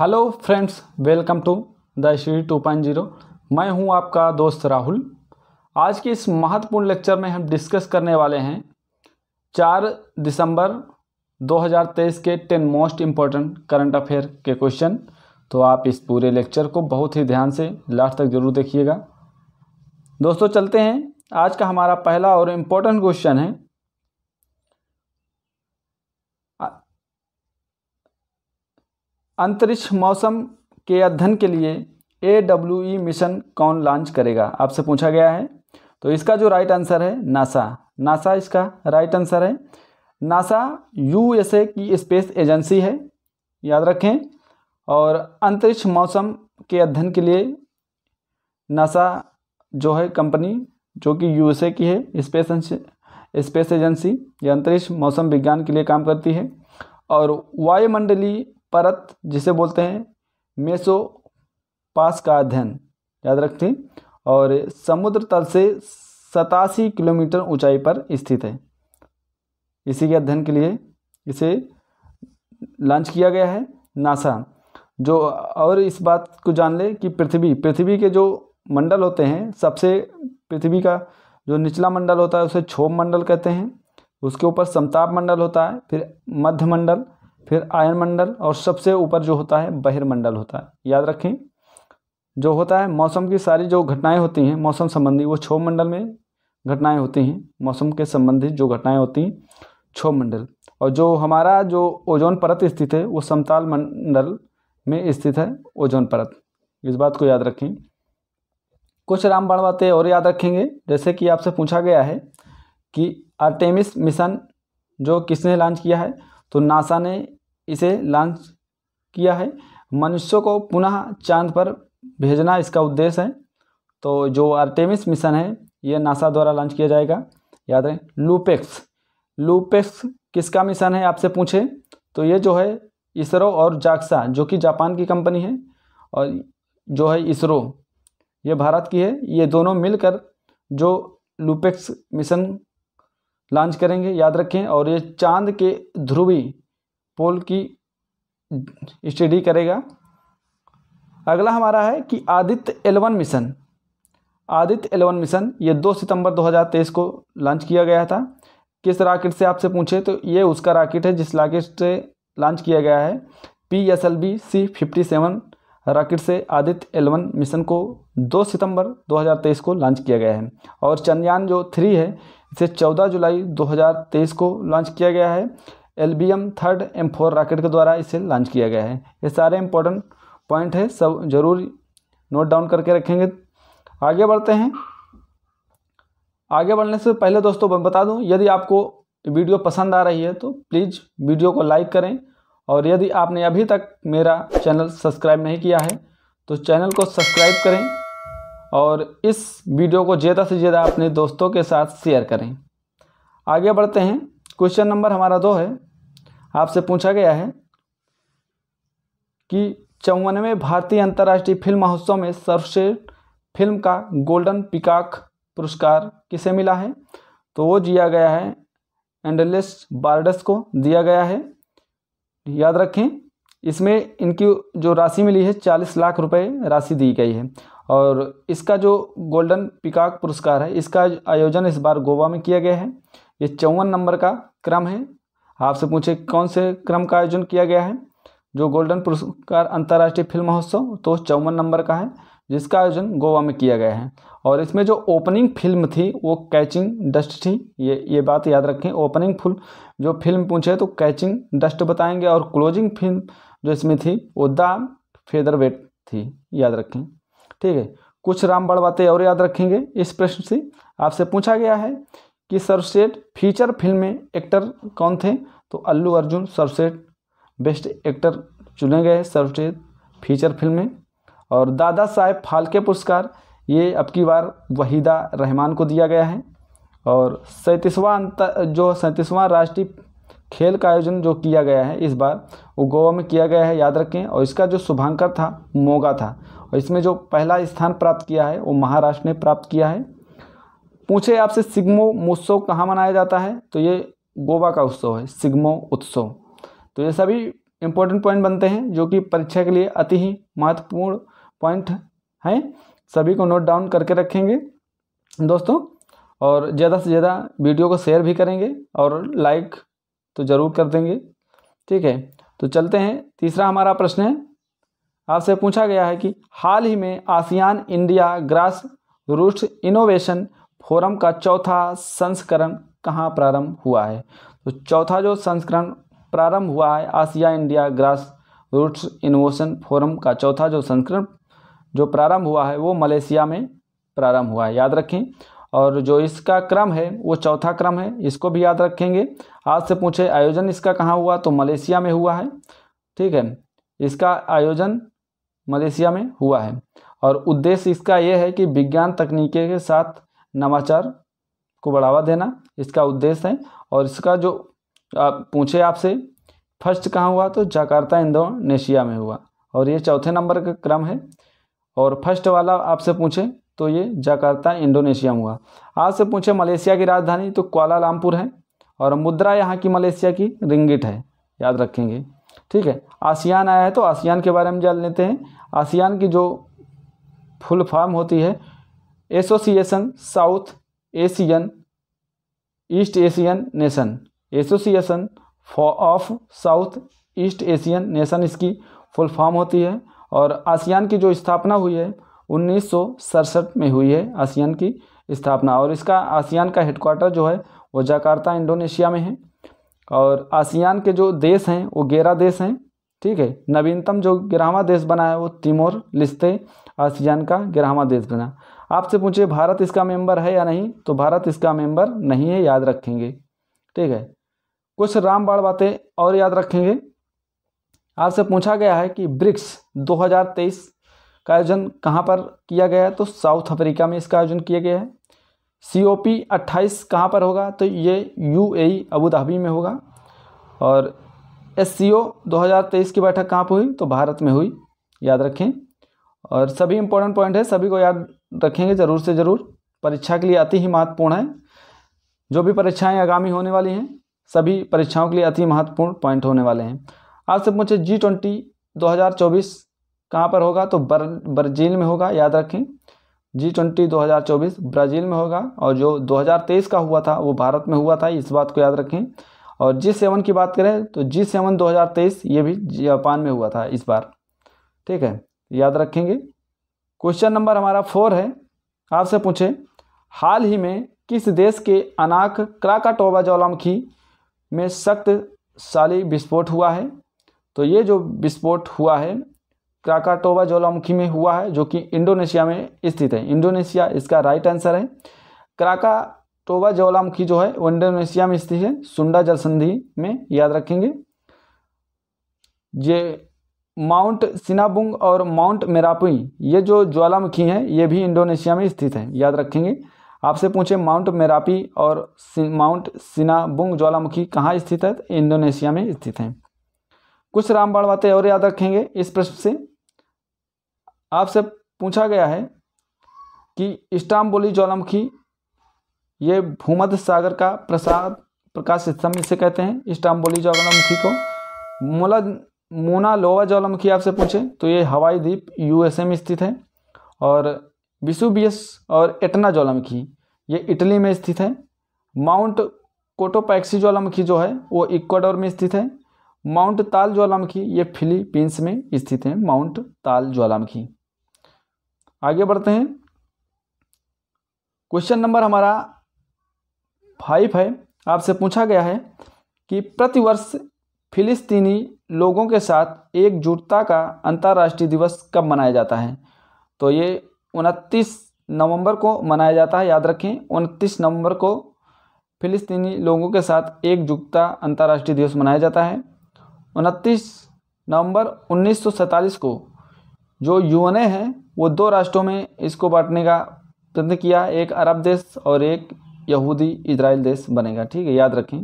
hello friends welcome to the Shri two point zero मैं हूं आपका दोस्त राहुल आज के इस महत्वपूर्ण लेक्चर में हम डिस्कस करने वाले हैं चार दिसंबर 2023 के ten most important current affair के क्वेश्चन तो आप इस पूरे लेक्चर को बहुत ही ध्यान से लास्ट तक ज़रूर देखिएगा दोस्तों चलते हैं आज का हमारा पहला और इम्पोर्टेंट क्वेश्चन है अंतरिक्ष मौसम के अध्ययन के लिए ए डब्ल्यू ई मिशन कौन लॉन्च करेगा आपसे पूछा गया है तो इसका जो राइट आंसर है नासा नासा इसका राइट आंसर है नासा ए की स्पेस एजेंसी है याद रखें और अंतरिक्ष मौसम के अध्ययन के लिए नासा जो है कंपनी जो कि यूएसए की है स्पेस स्पेस एजेंसी यह अंतरिक्ष मौसम विज्ञान के लिए काम करती है और वायुमंडली परत जिसे बोलते हैं मेसो पास का अध्ययन याद रखते हैं और समुद्र तल से सतासी किलोमीटर ऊंचाई पर स्थित है इसी के अध्ययन के लिए इसे लॉन्च किया गया है नासा जो और इस बात को जान ले कि पृथ्वी पृथ्वी के जो मंडल होते हैं सबसे पृथ्वी का जो निचला मंडल होता है उसे क्षोभ मंडल कहते हैं उसके ऊपर समताप मंडल होता है फिर मध्य मंडल फिर आयन मंडल और सबसे ऊपर जो होता है बहिर्मंडल होता है याद रखें जो होता है मौसम की सारी जो घटनाएं होती हैं मौसम संबंधी वो छो मंडल में घटनाएं होती हैं मौसम के संबंधित जो घटनाएं होती हैं छो मंडल और जो हमारा जो ओजोन परत स्थित है वो समताल मंडल में स्थित है ओजोन परत इस बात को याद रखें कुछ रामबाण बातें और याद रखेंगे जैसे कि आपसे पूछा गया है कि आर्टेमिस मिशन जो किसने लॉन्च किया है तो नासा ने इसे लॉन्च किया है मनुष्यों को पुनः चांद पर भेजना इसका उद्देश्य है तो जो आर्टेमिस मिशन है ये नासा द्वारा लॉन्च किया जाएगा याद है लूपेक्स लूपेक्स किसका मिशन है आपसे पूछे तो ये जो है इसरो और जाक्सा जो कि जापान की कंपनी है और जो है इसरो ये भारत की है ये दोनों मिलकर जो लूपेक्स मिशन लॉन्च करेंगे याद रखें और ये चांद के ध्रुवी पोल की स्टडी करेगा अगला हमारा है कि Aditya L one mission Aditya L one mission ये 2 सितंबर 2023 को लॉन्च किया गया था किस राकेट से आपसे पूछे तो ये उसका राकेट है जिस राकेट से लॉन्च किया गया है P S L V C fifty seven rocket से आदित्य एलवन मिशन को 2 सितंबर 2023 को लॉन्च किया गया है और चंद्रयान जो थ्री है इसे 14 जुलाई 2023 को लॉन्च किया गया है L V M third M four rocket के द्वारा इसे लॉन्च किया गया है ये सारे इंपॉर्टेंट पॉइंट है सब जरूर नोट डाउन करके रखेंगे आगे बढ़ते हैं आगे बढ़ने से पहले दोस्तों बता दूं यदि आपको वीडियो पसंद आ रही है तो प्लीज़ वीडियो को लाइक करें और यदि आपने अभी तक मेरा चैनल सब्सक्राइब नहीं किया है तो चैनल को सब्सक्राइब करें और इस वीडियो को ज़्यादा से ज़्यादा अपने दोस्तों के साथ शेयर करें आगे बढ़ते हैं क्वेश्चन नंबर हमारा दो है आपसे पूछा गया है कि चौवनवें भारतीय अंतर्राष्ट्रीय फिल्म महोत्सव में सर्वश्रेष्ठ फिल्म का गोल्डन पिकाक पुरस्कार किसे मिला है तो वो दिया गया है एंडलिस बार्डस को दिया गया है याद रखें इसमें इनकी जो राशि मिली है चालीस लाख रुपए राशि दी गई है और इसका जो गोल्डन पिकाक पुरस्कार है इसका आयोजन इस बार गोवा में किया गया है ये चौवन नंबर का क्रम है आपसे पूछे कौन से क्रम का आयोजन किया गया है जो गोल्डन पुरस्कार अंतर्राष्ट्रीय फिल्म महोत्सव तो चौवन नंबर का है जिसका आयोजन गोवा में किया गया है और इसमें जो ओपनिंग फिल्म थी वो कैचिंग डस्ट थी ये ये बात याद रखें ओपनिंग फुल जो फिल्म पूछे तो कैचिंग डस्ट बताएंगे और क्लोजिंग फिल्म जो इसमें थी वो द फेदर वेट थी याद रखें ठीक है कुछ रामबड़ बातें और याद रखेंगे इस प्रश्न से आपसे पूछा गया है कि सर्वश्रेष्ठ फीचर फिल्म में एक्टर कौन थे तो अल्लू अर्जुन सर्वश्रेष्ठ बेस्ट एक्टर चुने गए सर्वश्रेष्ठ फीचर फिल्म में और दादा साहेब फाल्के पुरस्कार ये अब की बार वहीदा रहमान को दिया गया है और सैंतीसवां जो सैंतीसवां राष्ट्रीय खेल का आयोजन जो किया गया है इस बार वो गोवा में किया गया है याद रखें और इसका जो शुभांकर था मोगा था और इसमें जो पहला स्थान प्राप्त किया है वो महाराष्ट्र ने प्राप्त किया है पूछे आपसे सिग्मो महोत्सव कहाँ मनाया जाता है तो ये गोवा का उत्सव है सिग्मो उत्सव तो ये सभी इम्पोर्टेंट पॉइंट बनते हैं जो कि परीक्षा के लिए अति ही महत्वपूर्ण पॉइंट हैं सभी को नोट डाउन करके रखेंगे दोस्तों और ज़्यादा से ज़्यादा वीडियो को शेयर भी करेंगे और लाइक तो ज़रूर कर देंगे ठीक है तो चलते हैं तीसरा हमारा प्रश्न है आपसे पूछा गया है कि हाल ही में ASEAN India grass root innovation forum का चौथा संस्करण कहाँ प्रारंभ हुआ है तो चौथा जो संस्करण प्रारंभ हुआ है Asia India grass roots innovation forum का चौथा जो संस्करण जो प्रारंभ हुआ है वो मलेशिया में प्रारंभ हुआ है याद रखें और जो इसका क्रम है वो चौथा क्रम है इसको भी याद रखेंगे आज से पूछे आयोजन इसका कहाँ हुआ तो मलेशिया में हुआ है ठीक है इसका आयोजन मलेशिया में हुआ है और उद्देश्य इसका यह है कि विज्ञान तकनीकी के साथ नवाचार को बढ़ावा देना इसका उद्देश्य है और इसका जो आप पूछे आपसे फर्स्ट कहाँ हुआ तो जाकार्ता इंडोनेशिया में हुआ और ये चौथे नंबर का क्रम है और फर्स्ट वाला आपसे पूछे तो ये जकार्ता इंडोनेशिया में हुआ आज से पूछे मलेशिया की राजधानी तो क्वालालमपुर है और मुद्रा यहाँ की मलेशिया की रिंगिट है याद रखेंगे ठीक है आसियान आया है तो आसियान के बारे में जान लेते हैं आसियान की जो फुल फॉर्म होती है association south Asian east Asian nation association of south east Asian nation इसकी फुल फॉर्म होती है और आसियान की जो स्थापना हुई है उन्नीस में हुई है आसियान की स्थापना और इसका आसियान का हेडक्वार्टर जो है वो जकार्ता इंडोनेशिया में है और आसियान के जो देश हैं वो गेरा देश हैं ठीक है नवीनतम जो ग्यारहवा देश बना है वो तिमोर लिस्ते आसियान का ग्यारहवा देश बना आपसे पूछे भारत इसका मेंबर है या नहीं तो भारत इसका मेंबर नहीं है याद रखेंगे ठीक है कुछ रामबाण बातें और याद रखेंगे आपसे पूछा गया है कि ब्रिक्स 2023 का आयोजन कहाँ पर किया गया है तो साउथ अफ्रीका में इसका आयोजन किया गया है सी ओ पी अट्ठाईस कहाँ पर होगा तो ये यू ए अबू धाबी में होगा और एस सी ओ दो हज़ार तेईस की बैठक कहाँ पर हुई तो भारत में हुई याद रखें और सभी इम्पोर्टेंट पॉइंट है सभी को याद रखेंगे ज़रूर से ज़रूर परीक्षा के लिए अति ही महत्वपूर्ण है जो भी परीक्षाएं आगामी होने वाली हैं सभी परीक्षाओं के लिए अति महत्वपूर्ण पॉइंट होने वाले हैं सब पूछे जी ट्वेंटी दो हज़ार चौबीस कहाँ पर होगा तो बर ब्राज़ील में होगा याद रखें जी ट्वेंटी दो ब्राज़ील में होगा और जो 2023 का हुआ था वो भारत में हुआ था इस बात को याद रखें और जी सेवन की बात करें तो जी सेवन दो ये भी जापान में हुआ था इस बार ठीक है याद रखेंगे क्वेश्चन नंबर हमारा फोर है आपसे पूछें हाल ही में किस देश के अनाक क्राकाटोबा ज्वालामुखी में सख्तशाली विस्फोट हुआ है तो ये जो विस्फोट हुआ है काकाटोबा ज्वालामुखी में हुआ है जो कि इंडोनेशिया में स्थित है इंडोनेशिया इसका राइट आंसर है क्राकाटोबा ज्वालामुखी जो है वो इंडोनेशिया में स्थित है सुंडा जल संधि में याद रखेंगे ये माउंट सिनाबुंग और माउंट मेरापुई ये जो ज्वालामुखी हैं ये भी इंडोनेशिया में स्थित है याद रखेंगे आपसे पूछे माउंट मेरापी और माउंट सिनाबुंग ज्वालामुखी कहाँ स्थित है इंडोनेशिया में स्थित हैं कुछ रामबाण बातें और याद रखेंगे इस प्रश्न से आपसे पूछा गया है कि इस्टाम्बोली ज्वालामुखी ये भूमध्य सागर का प्रसाद प्रकाश स्तंभ इसे कहते हैं इस्टाम्बोली ज्वालामुखी को मोला मोना लोवा ज्वालामुखी आपसे पूछे तो ये हवाई द्वीप यूएसए में स्थित है और विशुबियस और एटना ज्वालामुखी ये इटली में स्थित है माउंट कोटोपैक्सी ज्वालामुखी जो है वो इक्वाडोर में स्थित है माउंट ताल ज्वालामुखी ये फिलीपींस में स्थित है माउंट ताल ज्वालामुखी आगे बढ़ते हैं क्वेश्चन नंबर हमारा फाइव है आपसे पूछा गया है कि प्रतिवर्ष फिलिस्तीनी लोगों के साथ एकजुटता का अंतर्राष्ट्रीय दिवस कब मनाया जाता है तो ये उनतीस नवंबर को मनाया जाता है याद रखें उनतीस नवंबर को फिलिस्तीनी लोगों के साथ एकजुटता अंतर्राष्ट्रीय दिवस मनाया जाता है उनतीस नवंबर 1947 को जो यूएनए है वो दो राष्ट्रों में इसको बांटने का प्रयत्न किया एक अरब देश और एक यहूदी इसराइल देश बनेगा ठीक है याद रखें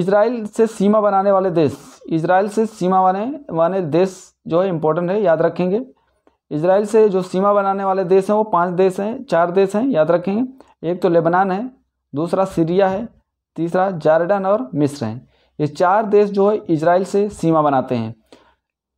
इसराइल से सीमा बनाने वाले देश इसराइल से सीमा बने वाले देश जो है इम्पोर्टेंट है याद रखेंगे इसराइल से जो सीमा बनाने वाले देश हैं वो पांच देश हैं चार देश हैं याद रखेंगे एक तो लेबनान है दूसरा सीरिया है तीसरा जार्डन और मिस्र हैं ये चार देश जो है इसराइल से सीमा बनाते हैं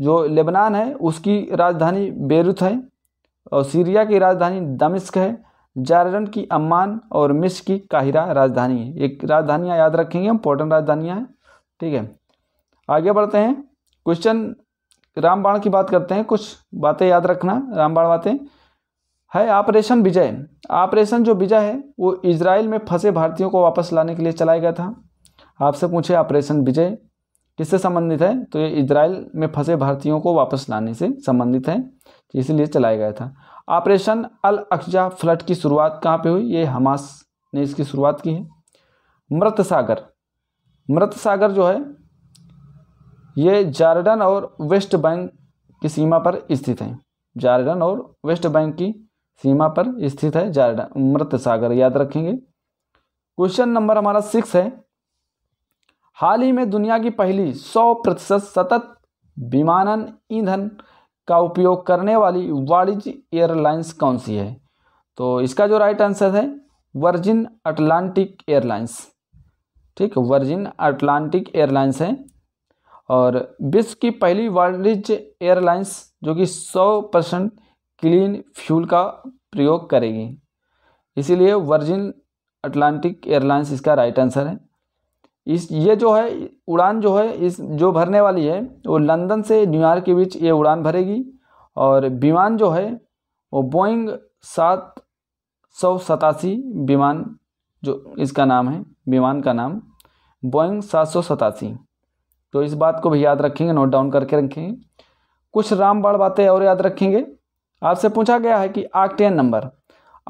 जो लेबनान है उसकी राजधानी बेरुत है और सीरिया की राजधानी दमिश्क है जारन की अम्मान और मिस्र की काहिरा राजधानी है एक राजधानियाँ याद रखेंगे इंपॉर्टेंट राजधानियाँ हैं ठीक है आगे बढ़ते हैं क्वेश्चन रामबाण की बात करते हैं कुछ बातें याद रखना रामबाण बातें है ऑपरेशन विजय ऑपरेशन जो विजय है वो इसराइल में फंसे भारतीयों को वापस लाने के लिए चलाया गया था आपसे पूछे ऑपरेशन विजय किससे संबंधित है तो ये इसराइल में फंसे भारतीयों को वापस लाने से संबंधित है तो इसीलिए चलाया गया था ऑपरेशन अल अक्जा फ्लड की शुरुआत कहाँ पे हुई ये हमास ने इसकी शुरुआत की है मृत सागर मृत सागर जो है ये जार्डन और वेस्ट बैंक की सीमा पर स्थित है जार्डन और वेस्ट बैंक की सीमा पर स्थित है जार्डन मृत सागर याद रखेंगे क्वेश्चन नंबर हमारा सिक्स है हाल ही में दुनिया की पहली 100 प्रतिशत सतत विमानन ईंधन का उपयोग करने वाली वाणिज्य एयरलाइंस कौन सी है तो इसका जो राइट आंसर है वर्जिन अटलांटिक एयरलाइंस ठीक वर्जिन अटलांटिक एयरलाइंस है और विश्व की पहली वाणिज्य एयरलाइंस जो कि 100 परसेंट क्लीन फ्यूल का प्रयोग करेगी इसीलिए वर्जिन अटलांटिक एयरलाइंस इसका राइट आंसर है इस ये जो है उड़ान जो है इस जो भरने वाली है वो लंदन से न्यूयॉर्क के बीच ये उड़ान भरेगी और विमान जो है वो बोइंग सात सौ सतासी विमान जो इसका नाम है विमान का नाम बोइंग सात सौ सतासी तो इस बात को भी याद रखेंगे नोट डाउन करके रखेंगे कुछ रामबाड़ बातें और याद रखेंगे आपसे पूछा गया है कि आकटेन नंबर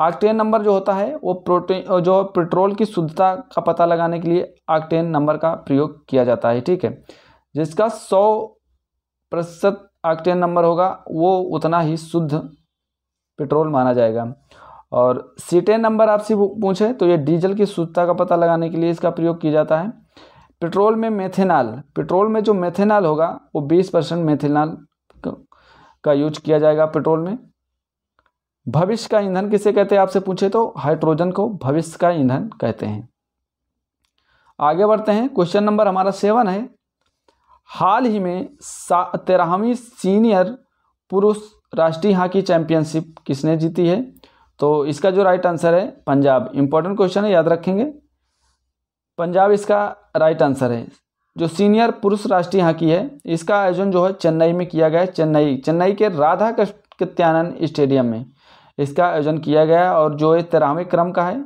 आक्टेन नंबर जो होता है वो प्रोटीन जो पेट्रोल की शुद्धता का पता लगाने के लिए आक्टेन नंबर का प्रयोग किया जाता है ठीक है जिसका सौ प्रतिशत आक्टेन नंबर होगा वो उतना ही शुद्ध पेट्रोल माना जाएगा और सीटेन नंबर आपसे पूछे तो ये डीजल की शुद्धता का पता लगाने के लिए इसका प्रयोग किया जाता है पेट्रोल में मेथेनॉल पेट्रोल में जो मेथेनॉल होगा वो बीस परसेंट मेथेनॉल का यूज किया जाएगा पेट्रोल में भविष्य का ईंधन किसे कहते हैं आपसे पूछे तो हाइड्रोजन को भविष्य का ईंधन कहते हैं आगे बढ़ते हैं क्वेश्चन नंबर हमारा सेवन है हाल ही में तेरहवीं सीनियर पुरुष राष्ट्रीय हॉकी चैंपियनशिप किसने जीती है तो इसका जो राइट आंसर है पंजाब इंपॉर्टेंट क्वेश्चन है याद रखेंगे पंजाब इसका राइट आंसर है जो सीनियर पुरुष राष्ट्रीय हॉकी है इसका आयोजन जो है चेन्नई में किया गया है चेन्नई चेन्नई के राधा कृत्यानंद स्टेडियम में इसका आयोजन किया गया और जो ये तेरहवें क्रम का है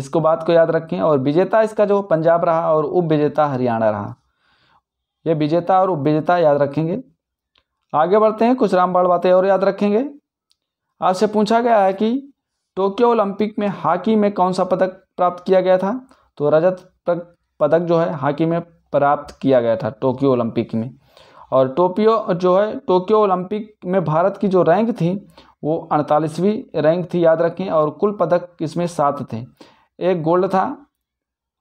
इसको बात को याद रखें और विजेता इसका जो पंजाब रहा और उप विजेता हरियाणा रहा ये विजेता और उप विजेता याद रखेंगे आगे बढ़ते हैं कुछ रामबाड़ बातें और याद रखेंगे आपसे पूछा गया है कि टोक्यो ओलंपिक में हॉकी में कौन सा पदक प्राप्त किया गया था तो रजत पदक जो है हॉकी में प्राप्त किया गया था टोक्यो ओलंपिक में और टोपियो जो है टोक्यो ओलंपिक में भारत की जो रैंक थी वो अड़तालीसवीं रैंक थी याद रखें और कुल पदक इसमें सात थे एक गोल्ड था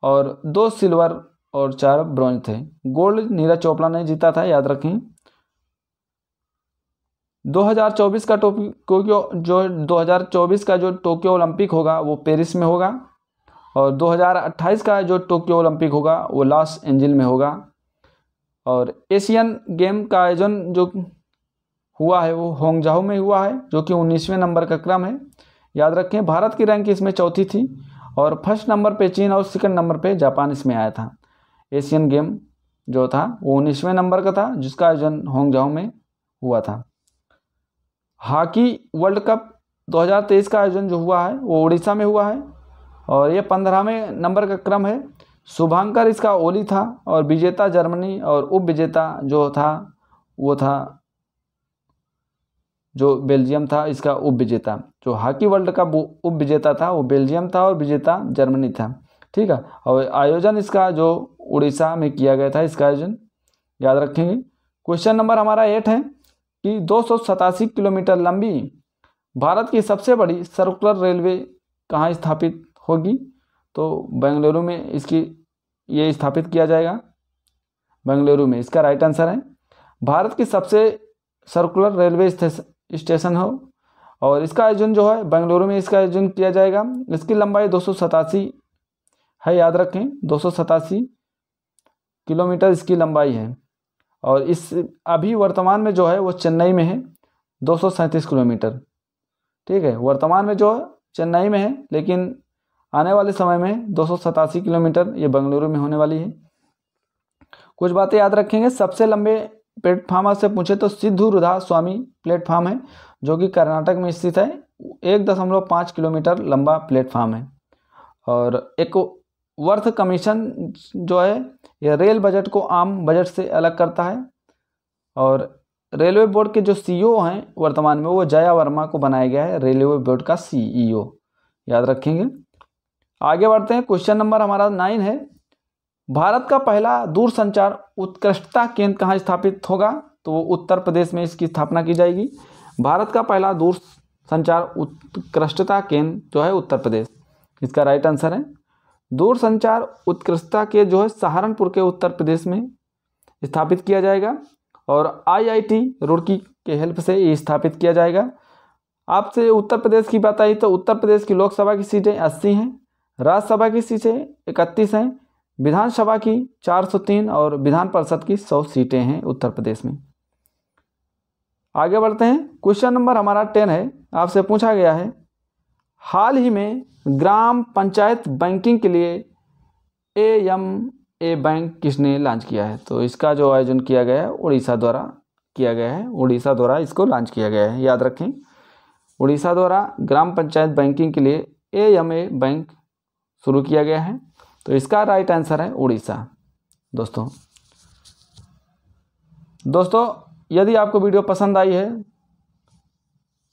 और दो सिल्वर और चार ब्रॉन्ज थे गोल्ड नीरज चोपड़ा ने जीता था याद रखें 2024 का टोक्यो जो 2024 का जो टोक्यो ओलंपिक होगा वो पेरिस में होगा और 2028 का जो टोक्यो ओलंपिक होगा वो लॉस एंजिल में होगा और एशियन गेम का आयोजन जो हुआ है वो होंगजाओ में हुआ है जो कि उन्नीसवें नंबर का क्रम है याद रखें भारत की रैंक इसमें चौथी थी और फर्स्ट नंबर पे चीन और सेकंड नंबर पे जापान इसमें आया था एशियन गेम जो था वो उन्नीसवें नंबर का था जिसका आयोजन होंगजाओ में हुआ था हॉकी वर्ल्ड कप 2023 का आयोजन जो हुआ है वो उड़ीसा में हुआ है और ये पंद्रहवें नंबर का क्रम है शुभांकर इसका ओली था और विजेता जर्मनी और उप विजेता जो था वो था जो बेल्जियम था इसका उप विजेता जो हॉकी वर्ल्ड कप उप विजेता था वो बेल्जियम था और विजेता जर्मनी था ठीक है और आयोजन इसका जो उड़ीसा में किया गया था इसका आयोजन याद रखेंगे क्वेश्चन नंबर हमारा एट है कि दो किलोमीटर लंबी भारत की सबसे बड़ी सर्कुलर रेलवे कहाँ स्थापित होगी तो बेंगलुरु में इसकी ये स्थापित किया जाएगा बेंगलुरु में इसका राइट आंसर है भारत की सबसे सर्कुलर रेलवे स्टेशन हो और इसका आयोजन जो है बेंगलुरु में इसका आयोजन किया जाएगा इसकी लंबाई दो है याद रखें दो किलोमीटर इसकी लंबाई है और इस अभी वर्तमान में जो है वो चेन्नई में है दो किलोमीटर ठीक है वर्तमान में जो है चेन्नई में है लेकिन आने वाले समय में दो किलोमीटर ये बेंगलुरु में होने वाली है कुछ बातें याद रखेंगे सबसे लंबे प्लेटफार्म से पूछे तो सिद्धू रुधा स्वामी प्लेटफार्म है जो कि कर्नाटक में स्थित है एक दशमलव पाँच किलोमीटर लंबा प्लेटफार्म है और एक वर्थ कमीशन जो है यह रेल बजट को आम बजट से अलग करता है और रेलवे बोर्ड के जो सीईओ हैं वर्तमान में वो जया वर्मा को बनाया गया है रेलवे बोर्ड का सीईओ याद रखेंगे आगे बढ़ते हैं क्वेश्चन नंबर हमारा नाइन है भारत का पहला दूरसंचार उत्कृष्टता केंद्र कहाँ स्थापित होगा तो वो उत्तर प्रदेश में इसकी स्थापना की जाएगी भारत का पहला दूर संचार उत्कृष्टता केंद्र जो है उत्तर प्रदेश इसका राइट आंसर है दूरसंचार उत्कृष्टता के जो है सहारनपुर के उत्तर प्रदेश में स्थापित किया जाएगा और आईआईटी रुड़की के हेल्प से ये स्थापित किया जाएगा आपसे उत्तर प्रदेश की बात आई तो उत्तर प्रदेश की लोकसभा की सीटें अस्सी हैं राज्यसभा की सीटें इकतीस हैं विधानसभा की 403 और विधान परिषद की 100 सीटें हैं उत्तर प्रदेश में आगे बढ़ते हैं क्वेश्चन नंबर हमारा टेन है आपसे पूछा गया है हाल ही में ग्राम पंचायत बैंकिंग के लिए ए एम ए बैंक किसने लॉन्च किया है तो इसका जो आयोजन किया गया है उड़ीसा द्वारा किया गया है उड़ीसा द्वारा इसको लॉन्च किया गया है याद रखें उड़ीसा द्वारा ग्राम पंचायत बैंकिंग के लिए ए एम ए बैंक शुरू किया गया है तो इसका राइट आंसर है उड़ीसा दोस्तों दोस्तों यदि आपको वीडियो पसंद आई है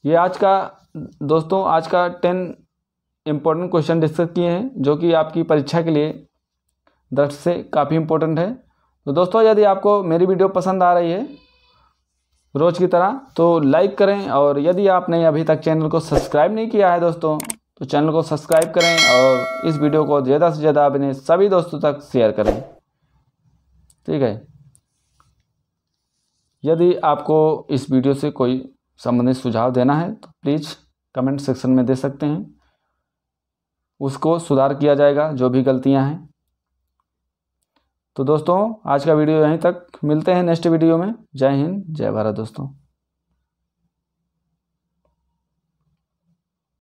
ये आज का दोस्तों आज का टेन इम्पोर्टेंट क्वेश्चन डिस्कस किए हैं जो कि आपकी परीक्षा के लिए दृष्ट से काफ़ी इम्पोर्टेंट है तो दोस्तों यदि आपको मेरी वीडियो पसंद आ रही है रोज़ की तरह तो लाइक करें और यदि आपने अभी तक चैनल को सब्सक्राइब नहीं किया है दोस्तों तो चैनल को सब्सक्राइब करें और इस वीडियो को ज़्यादा से ज़्यादा अपने सभी दोस्तों तक शेयर करें ठीक है यदि आपको इस वीडियो से कोई संबंधित सुझाव देना है तो प्लीज़ कमेंट सेक्शन में दे सकते हैं उसको सुधार किया जाएगा जो भी गलतियां हैं तो दोस्तों आज का वीडियो यहीं तक मिलते हैं नेक्स्ट वीडियो में जय हिंद जय भारत दोस्तों